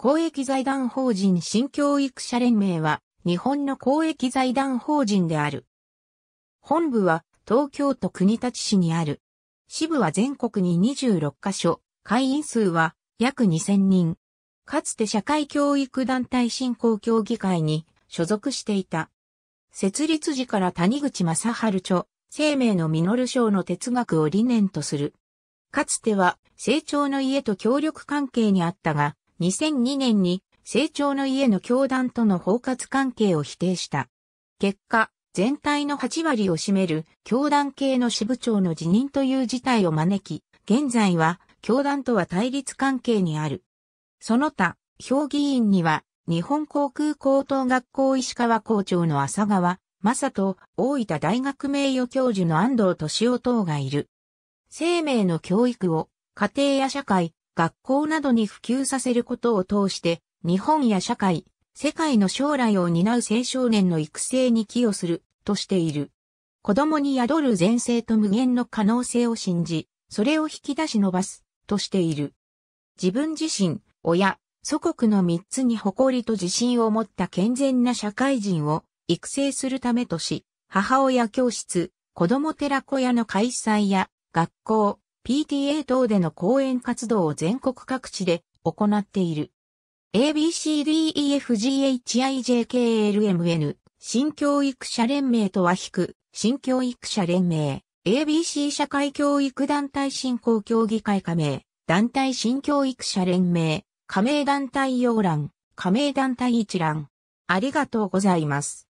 公益財団法人新教育者連盟は、日本の公益財団法人である。本部は、東京都国立市にある。支部は全国に26カ所、会員数は約2000人。かつて社会教育団体振興協議会に所属していた。設立時から谷口正春著、生命の実賞の哲学を理念とする。かつては成長の家と協力関係にあったが、2002年に成長の家の教団との包括関係を否定した。結果、全体の8割を占める教団系の支部長の辞任という事態を招き、現在は教団とは対立関係にある。その他、評議員には日本航空高等学校石川校長の浅川、正人、大分大学名誉教授の安藤敏夫等がいる。生命の教育を家庭や社会、学校などに普及させることを通して、日本や社会、世界の将来を担う青少年の育成に寄与する、としている。子供に宿る前世と無限の可能性を信じ、それを引き出し伸ばす、としている。自分自身、親、祖国の三つに誇りと自信を持った健全な社会人を育成するためとし、母親教室、子供寺小屋の開催や、学校、PTA 等での講演活動を全国各地で行っている。ABCDEFGHIJKLMN 新教育者連盟とは引く、新教育者連盟、ABC 社会教育団体振興協議会加盟、団体新教育者連盟、加盟団体要覧、加盟団体一覧。ありがとうございます。